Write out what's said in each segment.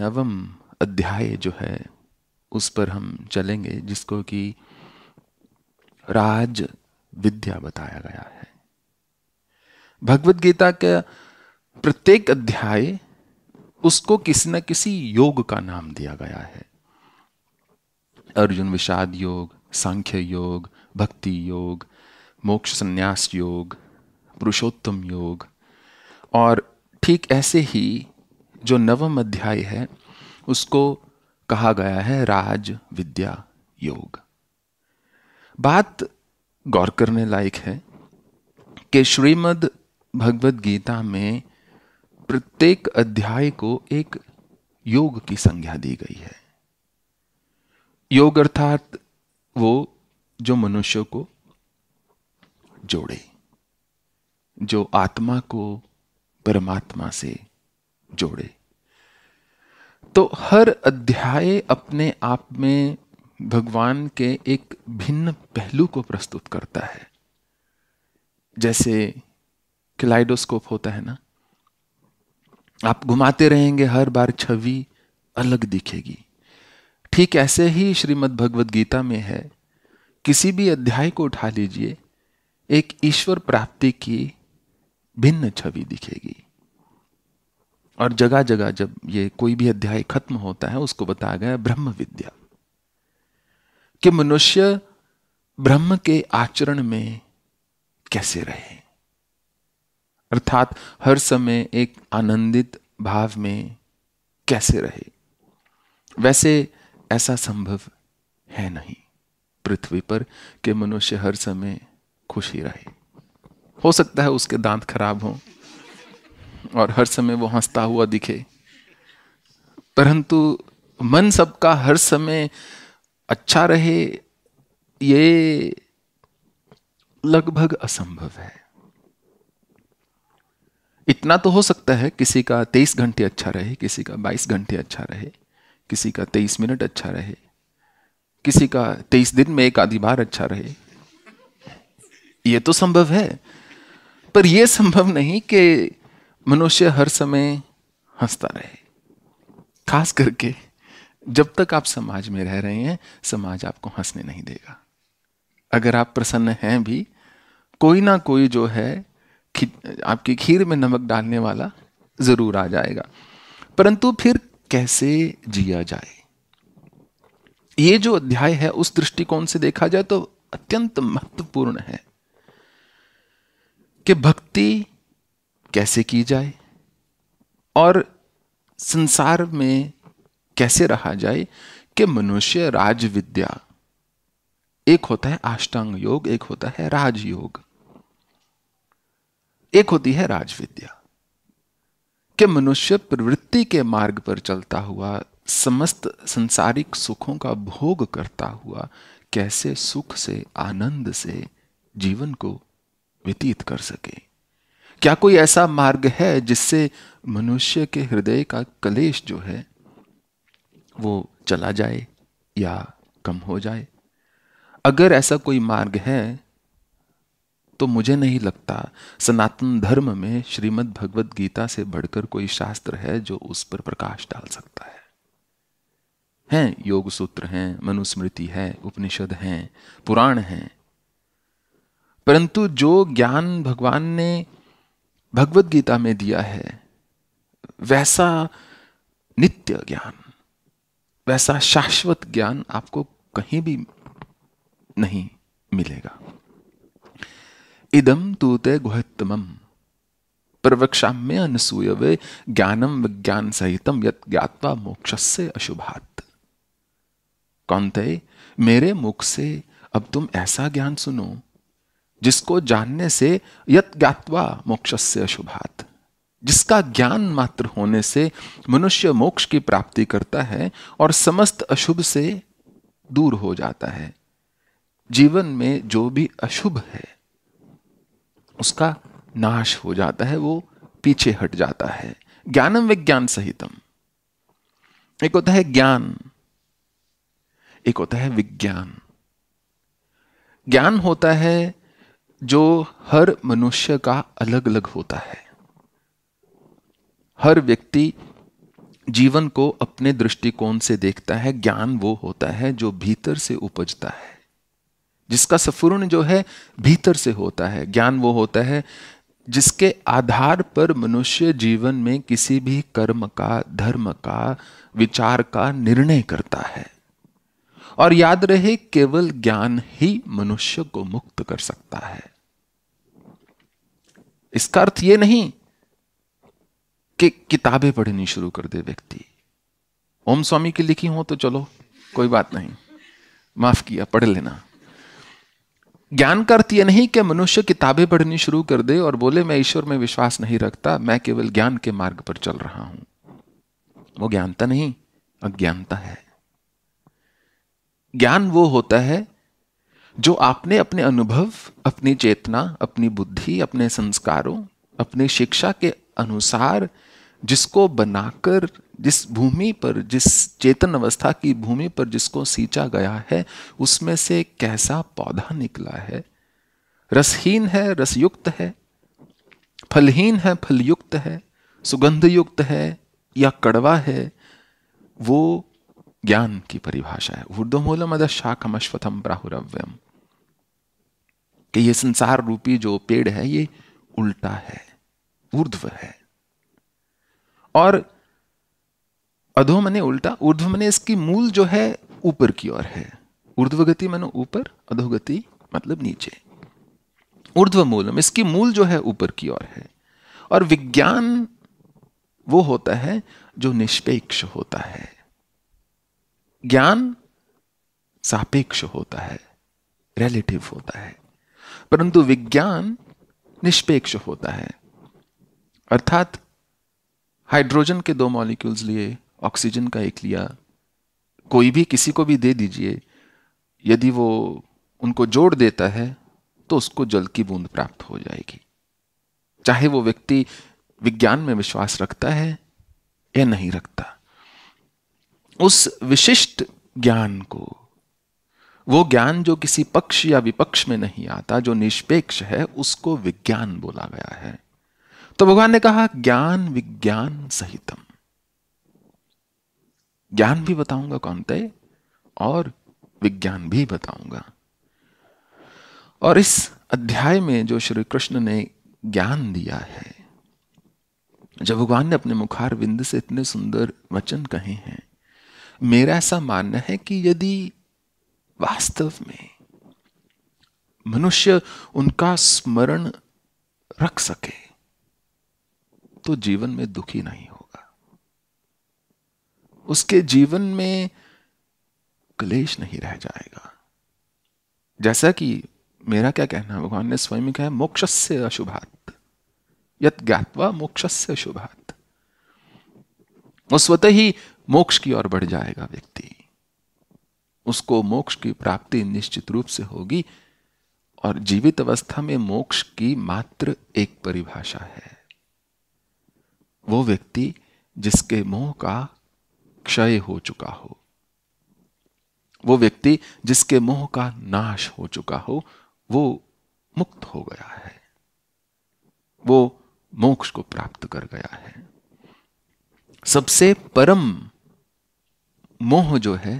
नवम अध्याय जो है उस पर हम चलेंगे जिसको कि राज विद्या बताया गया है भगवत गीता का प्रत्येक अध्याय उसको किसी न किसी योग का नाम दिया गया है अर्जुन विषाद योग सांख्य योग भक्ति योग मोक्ष संन्यास योग पुरुषोत्तम योग और ठीक ऐसे ही जो नवम अध्याय है उसको कहा गया है राज विद्या योग बात गौर करने लायक है कि श्रीमद् भगवद गीता में प्रत्येक अध्याय को एक योग की संज्ञा दी गई है योग अर्थात वो जो मनुष्य को जोड़े जो आत्मा को परमात्मा से जोड़े तो हर अध्याय अपने आप में भगवान के एक भिन्न पहलू को प्रस्तुत करता है जैसे क्लाइडोस्कोप होता है ना आप घुमाते रहेंगे हर बार छवि अलग दिखेगी ठीक ऐसे ही श्रीमद् भगवद गीता में है किसी भी अध्याय को उठा लीजिए एक ईश्वर प्राप्ति की भिन्न छवि दिखेगी और जगह जगह जब ये कोई भी अध्याय खत्म होता है उसको बताया गया ब्रह्म विद्या कि मनुष्य ब्रह्म के आचरण में कैसे रहे अर्थात हर समय एक आनंदित भाव में कैसे रहे वैसे ऐसा संभव है नहीं पृथ्वी पर कि मनुष्य हर समय खुशी रहे हो सकता है उसके दांत खराब हों और हर समय वो हंसता हुआ दिखे परंतु मन सबका हर समय अच्छा रहे ये लगभग असंभव है इतना तो हो सकता है किसी का तेईस घंटे अच्छा रहे किसी का बाईस घंटे अच्छा रहे किसी का तेईस मिनट अच्छा रहे किसी का तेईस दिन में एक आधी बार अच्छा रहे ये तो संभव है पर यह संभव नहीं कि मनुष्य हर समय हंसता रहे खास करके जब तक आप समाज में रह रहे हैं समाज आपको हंसने नहीं देगा अगर आप प्रसन्न हैं भी कोई ना कोई जो है आपकी खीर में नमक डालने वाला जरूर आ जाएगा परंतु फिर कैसे जिया जाए ये जो अध्याय है उस दृष्टिकोण से देखा जाए तो अत्यंत महत्वपूर्ण है कि भक्ति कैसे की जाए और संसार में कैसे रहा जाए कि मनुष्य राज विद्या एक होता है आष्टांग योग एक होता है राज योग एक होती है राज विद्या कि मनुष्य प्रवृत्ति के मार्ग पर चलता हुआ समस्त संसारिक सुखों का भोग करता हुआ कैसे सुख से आनंद से जीवन को व्यतीत कर सके क्या कोई ऐसा मार्ग है जिससे मनुष्य के हृदय का कलेश जो है वो चला जाए या कम हो जाए अगर ऐसा कोई मार्ग है तो मुझे नहीं लगता सनातन धर्म में श्रीमद् भगवत गीता से बढ़कर कोई शास्त्र है जो उस पर प्रकाश डाल सकता है हैं योग सूत्र हैं मनुस्मृति है उपनिषद हैं पुराण हैं परंतु जो ज्ञान भगवान ने भगवत गीता में दिया है वैसा नित्य ज्ञान वैसा शाश्वत ज्ञान आपको कहीं भी नहीं मिलेगा इदम तू प्रवक्षा गुहत्तम अनसूय वे ज्ञानम विज्ञान सहितम यत ज्ञातवा मोक्ष से अशुभात कौनते मेरे मुख से अब तुम ऐसा ज्ञान सुनो जिसको जानने से यत ज्ञातवा मोक्ष से अशुभात जिसका ज्ञान मात्र होने से मनुष्य मोक्ष की प्राप्ति करता है और समस्त अशुभ से दूर हो जाता है जीवन में जो भी अशुभ है उसका नाश हो जाता है वो पीछे हट जाता है ज्ञानम विज्ञान सहितम एक होता है ज्ञान एक होता है विज्ञान ज्ञान होता है जो हर मनुष्य का अलग अलग होता है हर व्यक्ति जीवन को अपने दृष्टिकोण से देखता है ज्ञान वो होता है जो भीतर से उपजता है जिसका सफूर्ण जो है भीतर से होता है ज्ञान वो होता है जिसके आधार पर मनुष्य जीवन में किसी भी कर्म का धर्म का विचार का निर्णय करता है और याद रहे केवल ज्ञान ही मनुष्य को मुक्त कर सकता है इसका अर्थ यह नहीं कि किताबें पढ़नी शुरू कर दे व्यक्ति ओम स्वामी की लिखी हो तो चलो कोई बात नहीं माफ किया पढ़ लेना ज्ञान का अर्थ यह नहीं कि मनुष्य किताबें पढ़नी शुरू कर दे और बोले मैं ईश्वर में विश्वास नहीं रखता मैं केवल ज्ञान के मार्ग पर चल रहा हूं वो ज्ञानता नहीं अज्ञानता है ज्ञान वो होता है जो आपने अपने अनुभव अपनी चेतना अपनी बुद्धि अपने संस्कारों अपनी शिक्षा के अनुसार जिसको बनाकर जिस भूमि पर जिस चेतन अवस्था की भूमि पर जिसको सींचा गया है उसमें से कैसा पौधा निकला है रसहीन है रसयुक्त है फलहीन है फलयुक्त है सुगंधयुक्त है या कड़वा है वो ज्ञान की परिभाषा है शाखम शाखमश्वतम प्राहुरव्यम कि ये संसार रूपी जो पेड़ है ये उल्टा है ऊर्ध्व है और अधो मने उल्टा ऊर्ध्व मने इसकी मूल जो है ऊपर की ओर है ऊर्ध्व गति मनो ऊपर अधोगति मतलब नीचे ऊर्ध्व मूलम इसकी मूल जो है ऊपर की ओर है और विज्ञान वो होता है जो निष्पेक्ष होता है ज्ञान सापेक्ष होता है रिलेटिव होता है परंतु विज्ञान निष्पेक्ष होता है अर्थात हाइड्रोजन के दो मॉलिक्यूल्स लिए ऑक्सीजन का एक लिया कोई भी किसी को भी दे दीजिए यदि वो उनको जोड़ देता है तो उसको जल की बूंद प्राप्त हो जाएगी चाहे वो व्यक्ति विज्ञान में विश्वास रखता है या नहीं रखता उस विशिष्ट ज्ञान को वो ज्ञान जो किसी पक्ष या विपक्ष में नहीं आता जो निष्पेक्ष है उसको विज्ञान बोला गया है तो भगवान ने कहा ज्ञान विज्ञान सहितम ज्ञान भी बताऊंगा कौन ते और विज्ञान भी बताऊंगा और इस अध्याय में जो श्री कृष्ण ने ज्ञान दिया है जब भगवान ने अपने मुखार विंद से इतने सुंदर वचन कहे हैं मेरा ऐसा मानना है कि यदि वास्तव में मनुष्य उनका स्मरण रख सके तो जीवन में दुखी नहीं होगा उसके जीवन में क्लेश नहीं रह जाएगा जैसा कि मेरा क्या कहना है भगवान ने स्वयं कहा मोक्ष से अशुभात यत ज्ञातवा मोक्ष से अशुभात वो स्वतः ही मोक्ष की ओर बढ़ जाएगा व्यक्ति उसको मोक्ष की प्राप्ति निश्चित रूप से होगी और जीवित अवस्था में मोक्ष की मात्र एक परिभाषा है वो व्यक्ति जिसके मोह का क्षय हो चुका हो वो व्यक्ति जिसके मोह का नाश हो चुका हो वो मुक्त हो गया है वो मोक्ष को प्राप्त कर गया है सबसे परम मोह जो है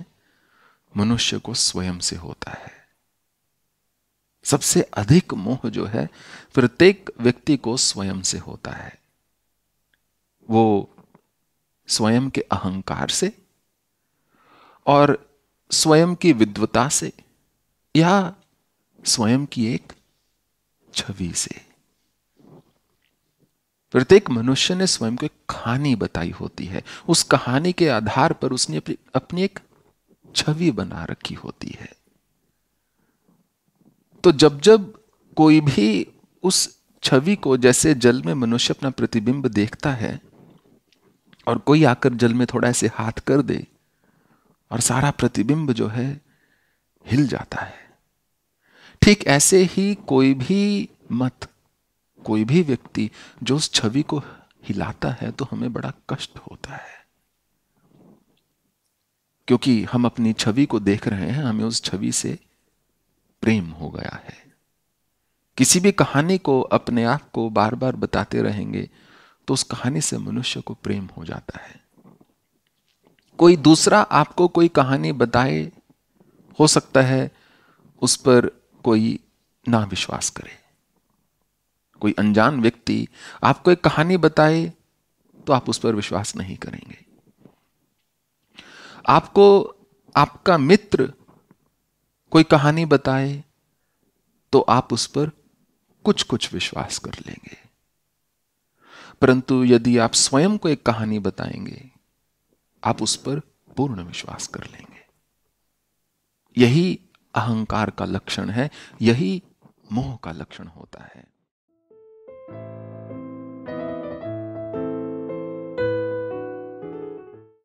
मनुष्य को स्वयं से होता है सबसे अधिक मोह जो है प्रत्येक व्यक्ति को स्वयं से होता है वो स्वयं के अहंकार से और स्वयं की विद्वता से या स्वयं की एक छवि से प्रत्येक तो मनुष्य ने स्वयं को एक कहानी बताई होती है उस कहानी के आधार पर उसने अपनी, अपनी एक छवि बना रखी होती है तो जब जब कोई भी उस छवि को जैसे जल में मनुष्य अपना प्रतिबिंब देखता है और कोई आकर जल में थोड़ा ऐसे हाथ कर दे और सारा प्रतिबिंब जो है हिल जाता है ठीक ऐसे ही कोई भी मत कोई भी व्यक्ति जो उस छवि को हिलाता है तो हमें बड़ा कष्ट होता है क्योंकि हम अपनी छवि को देख रहे हैं हमें उस छवि से प्रेम हो गया है किसी भी कहानी को अपने आप को बार बार बताते रहेंगे तो उस कहानी से मनुष्य को प्रेम हो जाता है कोई दूसरा आपको कोई कहानी बताए हो सकता है उस पर कोई ना विश्वास करे कोई अनजान व्यक्ति आपको एक कहानी बताए तो आप उस पर विश्वास नहीं करेंगे आपको आपका मित्र कोई कहानी बताए तो आप उस पर कुछ कुछ विश्वास कर लेंगे परंतु यदि आप स्वयं को एक कहानी बताएंगे आप उस पर पूर्ण विश्वास कर लेंगे यही अहंकार का लक्षण है यही मोह का लक्षण होता है